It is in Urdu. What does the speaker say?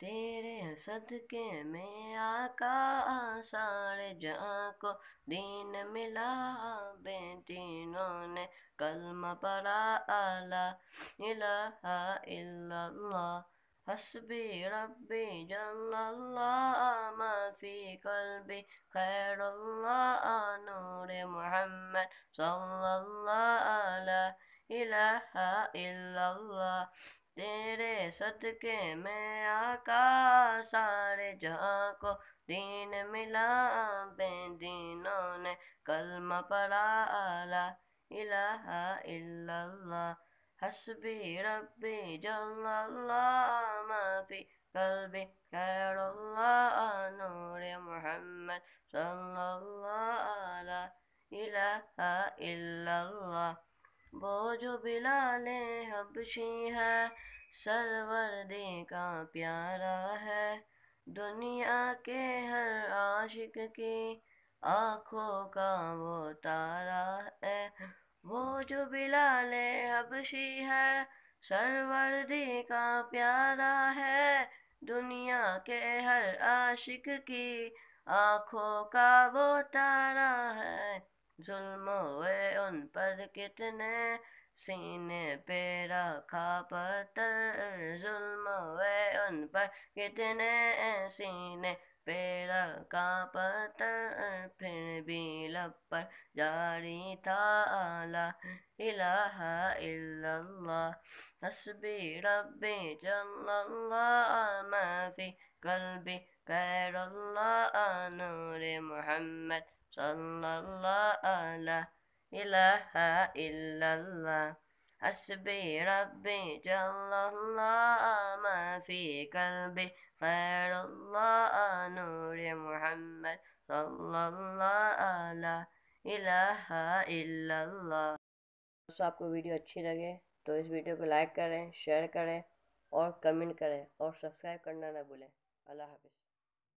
تیرے صدقے میں آقا سارے جہاں کو دین ملا بے تینوں نے کلمہ پڑا الا اللہ حسبی ربی جل اللہ ما فی قلبی خیر اللہ نور محمد اللہ علیہ الہ الا اللہ تیرے صدقے میں آقا سارے جہاں کو دین ملا بے دینوں نے کلمہ پڑا الا اللہ حسبی ربی جل اللہ ما فی قلبی خیر اللہ نور محمد صلی اللہ علیہ الہ الا اللہ جو بلال حبشی ہے سرور کا پیارا ہے دنیا کے ہر عاشق کی آنکھوں کا وہ تارا ہے وہ جو بلال حبشی ہے سرور کا پیارا ہے دنیا کے ہر عاشق کی آنکھوں کا وہ تارا ہے ظلم ہوئے ان پر کتنے پہ رکھا پتھر پتر ہوئے ان پر کتنے سینے پہ رکھا پتر پھر بھی لب پر جاری تھا الہ الا اللہ حسبی ربی جل اللہ فی قلبی خیر اللہ نور محمد جل ما نور محمد دوستو آپ کو ویڈیو اچھی لگے تو اس ویڈیو کو لائک کریں شیئر کریں اور کمنٹ کریں اور سبسکرائب کرنا نہ بھولیں اللہ حافظ